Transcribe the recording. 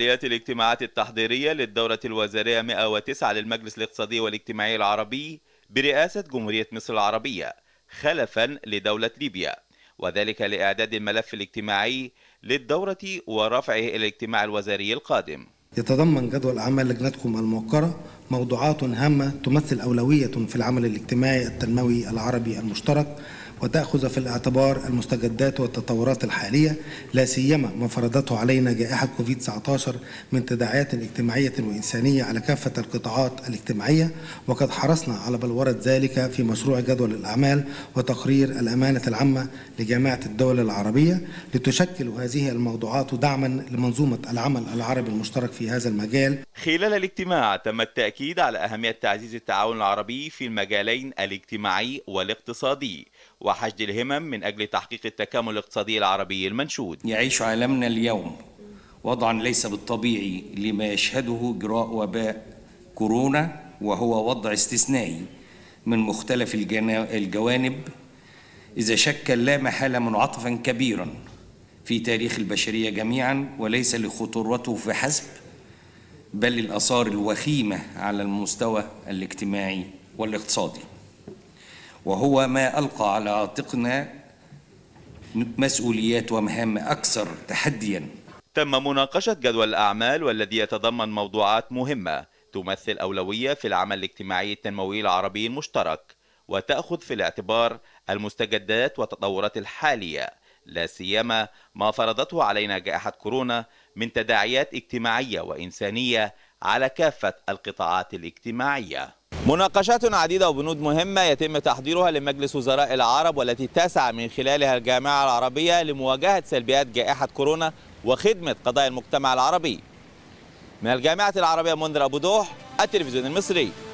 تحليات الاجتماعات التحضيرية للدورة الوزارية 109 للمجلس الاقتصادي والاجتماعي العربي برئاسة جمهورية مصر العربية خلفا لدولة ليبيا وذلك لإعداد الملف الاجتماعي للدورة ورفعه إلى الاجتماع الوزاري القادم يتضمن جدول أعمال لجنتكم الموقرة موضوعات هامة تمثل أولوية في العمل الاجتماعي التنموي العربي المشترك وتأخذ في الاعتبار المستجدات والتطورات الحالية لا سيما ما فرضته علينا جائحة كوفيد-19 من تداعيات اجتماعية وإنسانية على كافة القطاعات الاجتماعية وقد حرصنا على بلورة ذلك في مشروع جدول الأعمال وتقرير الأمانة العامة لجامعة الدول العربية لتشكل هذه الموضوعات دعما لمنظومة العمل العربي المشترك في في هذا المجال خلال الاجتماع تم التأكيد على أهمية تعزيز التعاون العربي في المجالين الاجتماعي والاقتصادي وحشد الهمم من أجل تحقيق التكامل الاقتصادي العربي المنشود يعيش عالمنا اليوم وضعا ليس بالطبيعي لما يشهده جراء وباء كورونا وهو وضع استثنائي من مختلف الجوانب إذا شكل لا محالة منعطفا كبيرا في تاريخ البشرية جميعا وليس لخطورته فحسب بل الآثار الوخيمة على المستوى الاجتماعي والاقتصادي وهو ما ألقى على عاتقنا مسؤوليات ومهام أكثر تحدياً تم مناقشة جدول الأعمال والذي يتضمن موضوعات مهمة تمثل أولوية في العمل الاجتماعي التنموي العربي المشترك وتأخذ في الاعتبار المستجدات والتطورات الحالية لا سيما ما فرضته علينا جائحة كورونا من تداعيات اجتماعية وإنسانية على كافة القطاعات الاجتماعية مناقشات عديدة وبنود مهمة يتم تحضيرها لمجلس وزراء العرب والتي تسعى من خلالها الجامعة العربية لمواجهة سلبيات جائحة كورونا وخدمة قضايا المجتمع العربي من الجامعة العربية منذر أبو دوح التلفزيون المصري